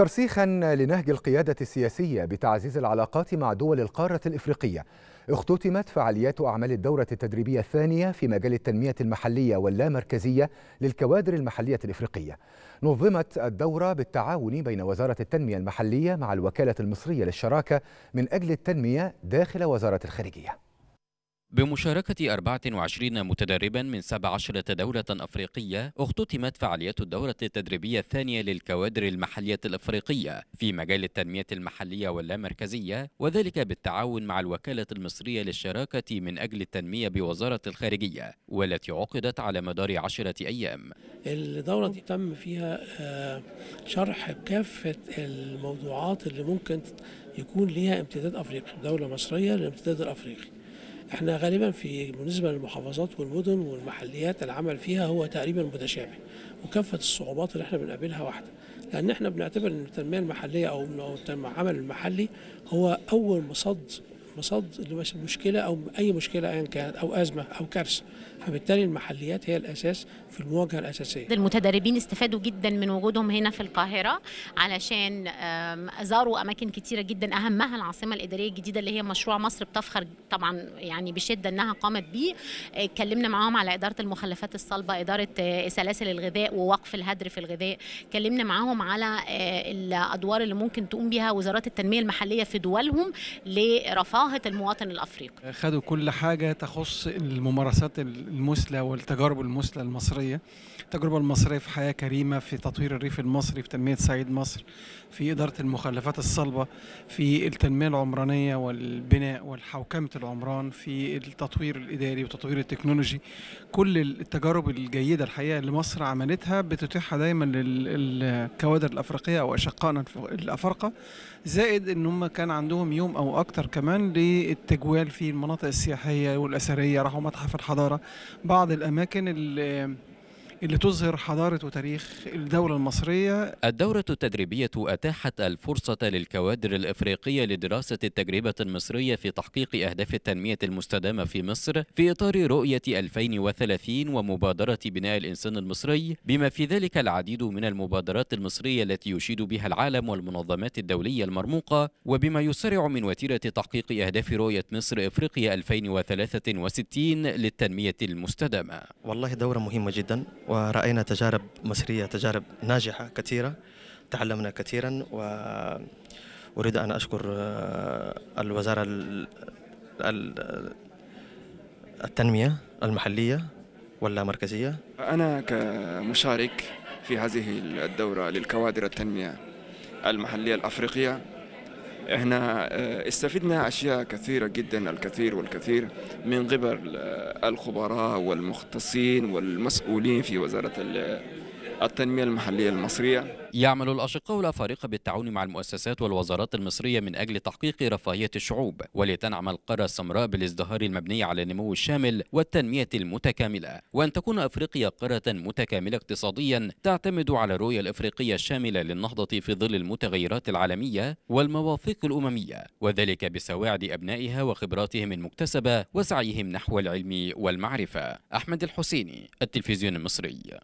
ترسيخا لنهج القيادة السياسية بتعزيز العلاقات مع دول القارة الإفريقية اختتمت فعاليات أعمال الدورة التدريبية الثانية في مجال التنمية المحلية واللامركزية للكوادر المحلية الإفريقية نظمت الدورة بالتعاون بين وزارة التنمية المحلية مع الوكالة المصرية للشراكة من أجل التنمية داخل وزارة الخارجية بمشاركة 24 متدربا من 17 دولة أفريقية اختتمت فعاليات الدورة التدريبية الثانية للكوادر المحلية الأفريقية في مجال التنمية المحلية واللامركزية وذلك بالتعاون مع الوكالة المصرية للشراكة من أجل التنمية بوزارة الخارجية والتي عقدت على مدار عشرة أيام الدورة دي تم فيها آه، شرح كافة الموضوعات اللي ممكن يكون ليها امتداد أفريقي دولة مصرية للامتداد الأفريقي احنا غالبا في بالنسبه للمحافظات والمدن والمحليات العمل فيها هو تقريبا متشابه وكافه الصعوبات اللي احنا بنقابلها واحده لان احنا بنعتبر ان التنميه المحليه او العمل المحلي هو اول مصد مصاد المشكلة او اي مشكله ايا كانت او ازمه او كارثه فبالتالي المحليات هي الاساس في المواجهه الاساسيه المتدربين استفادوا جدا من وجودهم هنا في القاهره علشان زاروا اماكن كتيره جدا اهمها العاصمه الاداريه الجديده اللي هي مشروع مصر بتفخر طبعا يعني بشده انها قامت بيه اتكلمنا معاهم على اداره المخلفات الصلبه اداره آه، سلاسل الغذاء ووقف الهدر في الغذاء اتكلمنا معاهم على آه، الادوار اللي ممكن تقوم بها وزارات التنميه المحليه في دولهم لرفاه ناهض المواطن الافريقي خدوا كل حاجه تخص الممارسات المثلى والتجارب المثلى المصريه التجربه المصريه في حياه كريمه في تطوير الريف المصري في تنميه صعيد مصر في اداره المخلفات الصلبه في التنميه العمرانيه والبناء والحوكمه العمران في التطوير الاداري وتطوير التكنولوجي كل التجارب الجيده الحقيقه اللي مصر عملتها بتتيحها دايما للكوادر الافريقيه او اشقائنا الافارقه زائد ان هم كان عندهم يوم او اكتر كمان للتجوال في المناطق السياحية والأثرية راحوا متحف الحضارة بعض الأماكن اللي اللي تظهر حضارة وتاريخ الدولة المصرية الدورة التدريبية أتاحت الفرصة للكوادر الإفريقية لدراسة التجربة المصرية في تحقيق أهداف التنمية المستدامة في مصر في إطار رؤية 2030 ومبادرة بناء الإنسان المصري بما في ذلك العديد من المبادرات المصرية التي يشيد بها العالم والمنظمات الدولية المرموقة وبما يسرع من وتيرة تحقيق أهداف رؤية مصر إفريقيا 2063 للتنمية المستدامة والله دورة مهمة جدا ورأينا تجارب مصرية تجارب ناجحة كثيرة تعلمنا كثيرا و أريد أن أشكر آه، الوزارة التنمية المحلية ولا مركزية أنا كمشارك في هذه الدورة للكوادر التنمية المحلية الأفريقية احنا آه، استفدنا اشياء كثيره جدا الكثير والكثير من قبل آه، الخبراء والمختصين والمسؤولين في وزاره التنمية المحلية المصرية يعمل الأشقاء الأفارقة بالتعاون مع المؤسسات والوزارات المصرية من أجل تحقيق رفاهية الشعوب ولتنعم القارة السمراء بالازدهار المبني على النمو الشامل والتنمية المتكاملة وأن تكون أفريقيا قارة متكاملة اقتصاديا تعتمد على الرؤية الأفريقية الشاملة للنهضة في ظل المتغيرات العالمية والمواثيق الأممية وذلك بسواعد أبنائها وخبراتهم المكتسبة وسعيهم نحو العلم والمعرفة أحمد الحسيني التلفزيون المصري